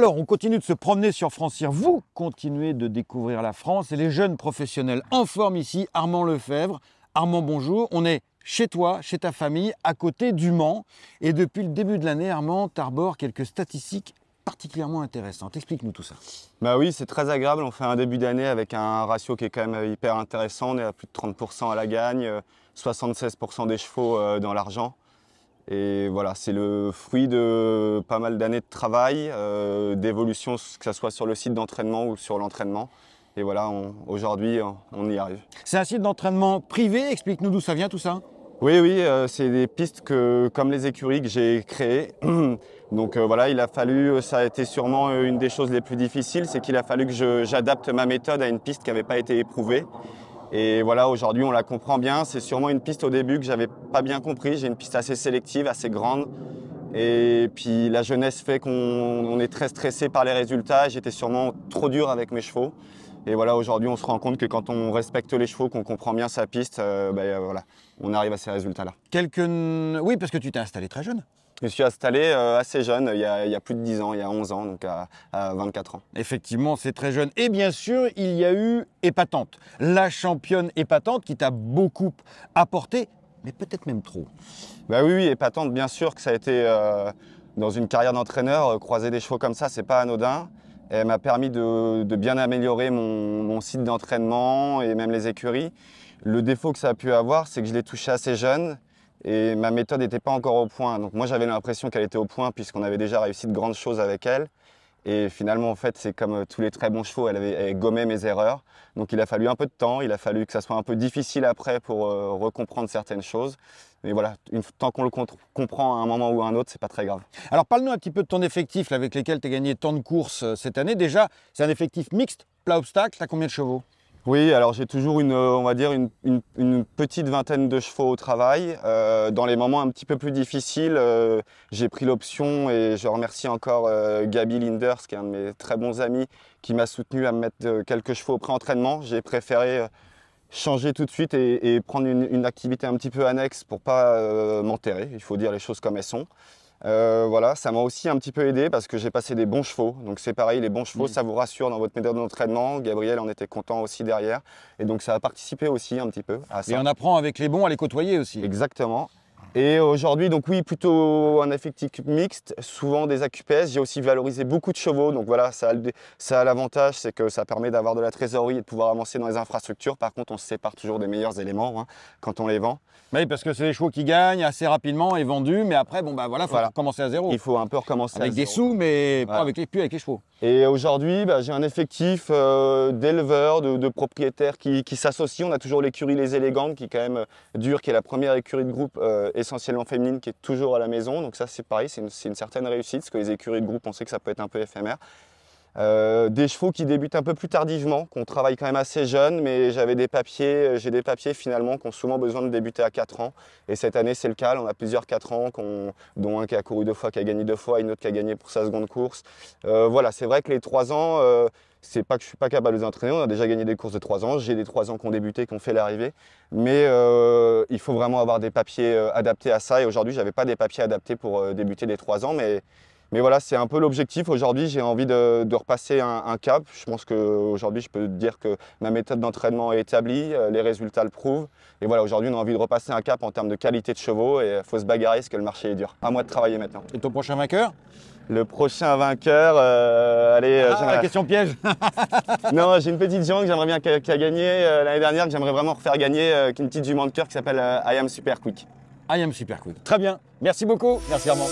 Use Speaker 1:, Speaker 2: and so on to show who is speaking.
Speaker 1: Alors, on continue de se promener sur Francière. Vous continuez de découvrir la France et les jeunes professionnels en forme ici, Armand Lefebvre. Armand, bonjour. On est chez toi, chez ta famille, à côté du Mans. Et depuis le début de l'année, Armand, t'arbores quelques statistiques particulièrement intéressantes. Explique-nous tout ça.
Speaker 2: Bah oui, c'est très agréable. On fait un début d'année avec un ratio qui est quand même euh, hyper intéressant. On est à plus de 30% à la gagne, 76% euh, des chevaux euh, dans l'argent. Et voilà, c'est le fruit de pas mal d'années de travail, euh, d'évolution, que ce soit sur le site d'entraînement ou sur l'entraînement. Et voilà, aujourd'hui, euh, on y arrive.
Speaker 1: C'est un site d'entraînement privé, explique-nous d'où ça vient tout ça
Speaker 2: Oui, oui, euh, c'est des pistes que, comme les écuries que j'ai créées. Donc voilà, il a fallu, ça a été sûrement une des choses les plus difficiles, c'est qu'il a fallu que j'adapte ma méthode à une piste qui n'avait pas été éprouvée. Et voilà, aujourd'hui, on la comprend bien. C'est sûrement une piste au début que j'avais pas bien compris. J'ai une piste assez sélective, assez grande. Et puis la jeunesse fait qu'on est très stressé par les résultats. J'étais sûrement trop dur avec mes chevaux. Et voilà, aujourd'hui, on se rend compte que quand on respecte les chevaux, qu'on comprend bien sa piste, euh, ben, voilà, on arrive à ces résultats-là. Oui, parce que tu t'es installé très jeune. Je me suis installé euh, assez jeune, il y, a, plus de 10 ans, il y a 11 ans, donc à, 24 ans. Effectivement, c'est très jeune. Et bien sûr, il y a eu Épatante, la championne Épatante qui t'a beaucoup apporté, mais peut-être même trop. Bah oui, oui, Épatante, bien sûr que ça a été euh, dans une carrière d'entraîneur, euh, croiser des chevaux comme ça, c'est pas anodin. elle m'a permis de, bien améliorer mon, mon site d'entraînement et même les écuries. Le défaut que ça a pu avoir, c'est que je l'ai touché assez jeune et ma méthode n'était pas encore au point. Donc moi j'avais l'impression qu'elle était au point puisqu'on avait déjà réussi de grandes choses avec elle. Et finalement, en fait, c'est comme euh, tous les très bons chevaux, elle avait gommé mes erreurs. Donc il a fallu un peu de temps, il a fallu que ça soit un peu difficile après pour euh, recomprendre certaines choses. Mais voilà, tant qu'on le comprend à un moment ou à un autre, c'est pas très grave.
Speaker 1: Alors parle-nous un petit peu de ton effectif avec lesquels tu as
Speaker 2: gagné tant de courses euh,
Speaker 1: cette année. Déjà, c'est un effectif mixte, plat obstacle, tu combien de chevaux
Speaker 2: oui, alors j'ai toujours une, euh, on va dire une, petite vingtaine de chevaux au travail. Euh, dans les moments un petit peu plus difficiles, euh, j'ai pris l'option et je remercie encore Gabi Linders, qui est un de mes très bons amis, qui m'a soutenu à me mettre quelques chevaux au pré-entraînement. J'ai préféré changer tout de suite et, prendre une, une, activité un petit peu annexe pour pas m'enterrer. Il faut dire les choses comme elles sont. Euh, voilà, ça m'a aussi un petit peu aidé parce que j'ai passé des bons chevaux. Donc c'est pareil, les bons chevaux, mm. ça vous rassure dans votre méthode d'entraînement. Gabriel en était content aussi derrière. Et donc ça a participé aussi un petit peu à ça. Et on apprend avec les bons à les côtoyer aussi. Exactement. Et aujourd'hui, donc oui, plutôt un effectif mixte, souvent des AQPS. J'ai aussi valorisé beaucoup de chevaux, donc voilà, ça a, l'avantage, c'est que ça permet d'avoir de la trésorerie et de pouvoir avancer dans les infrastructures. Par contre, on se sépare toujours des meilleurs éléments hein, quand on les vend.
Speaker 1: Oui, parce que c'est les chevaux qui gagnent assez rapidement et vendus, mais après, bon, bah voilà, il faut recommencer à zéro. Il faut un peu recommencer avec des
Speaker 2: sous, mais pas avec les, plus avec les chevaux. Et aujourd'hui, bah, j'ai un effectif euh, d'éleveurs, de, propriétaires qui, s'associent. On a toujours l'écurie Les Élégantes qui est quand même euh, dure, qui est la première écurie de groupe euh, essentiellement féminine qui est toujours à la maison. Donc ça, c'est pareil, c'est une, une, certaine réussite, parce que les écuries de groupe, on sait que ça peut être un peu éphémère. Euh, des chevaux qui débutent un peu plus tardivement, qu'on travaille quand même assez jeune, mais j'avais des papiers, euh, j'ai des papiers finalement qui ont souvent besoin de débuter à 4 ans. Et cette année, c'est le cas. on a plusieurs 4 ans, dont un qui a couru deux fois, qui a gagné deux fois, et une autre qui a gagné pour sa seconde course. Euh, voilà, c'est vrai que les 3 ans, c'est pas que je suis pas capable de les entraîner. On a déjà gagné des courses de 3 ans. J'ai des 3 ans qui ont débuté, qui ont fait l'arrivée. Mais il faut vraiment avoir des papiers adaptés à ça. Et aujourd'hui, j'avais pas des papiers adaptés pour débuter les 3 ans, mais mais voilà, c'est un peu l'objectif. Aujourd'hui, j'ai envie de, repasser un, cap. Je pense qu'aujourd'hui, je peux dire que ma méthode d'entraînement est établie, euh, les résultats le prouvent. Et voilà, aujourd'hui, on a envie de repasser un cap en termes de qualité de chevaux et il euh, faut se bagarrer parce que le marché est dur. À moi de travailler maintenant. Et ton prochain vainqueur le prochain vainqueur, euh, allez, ah, la question piège. non, j'ai une petite jument que j'aimerais bien qu'elle a gagné l'année dernière, que j'aimerais vraiment refaire gagner, euh, une petite jument de cœur qui s'appelle I Am Super Quick. I Am Super Quick. Très bien. Merci beaucoup. Merci Armand.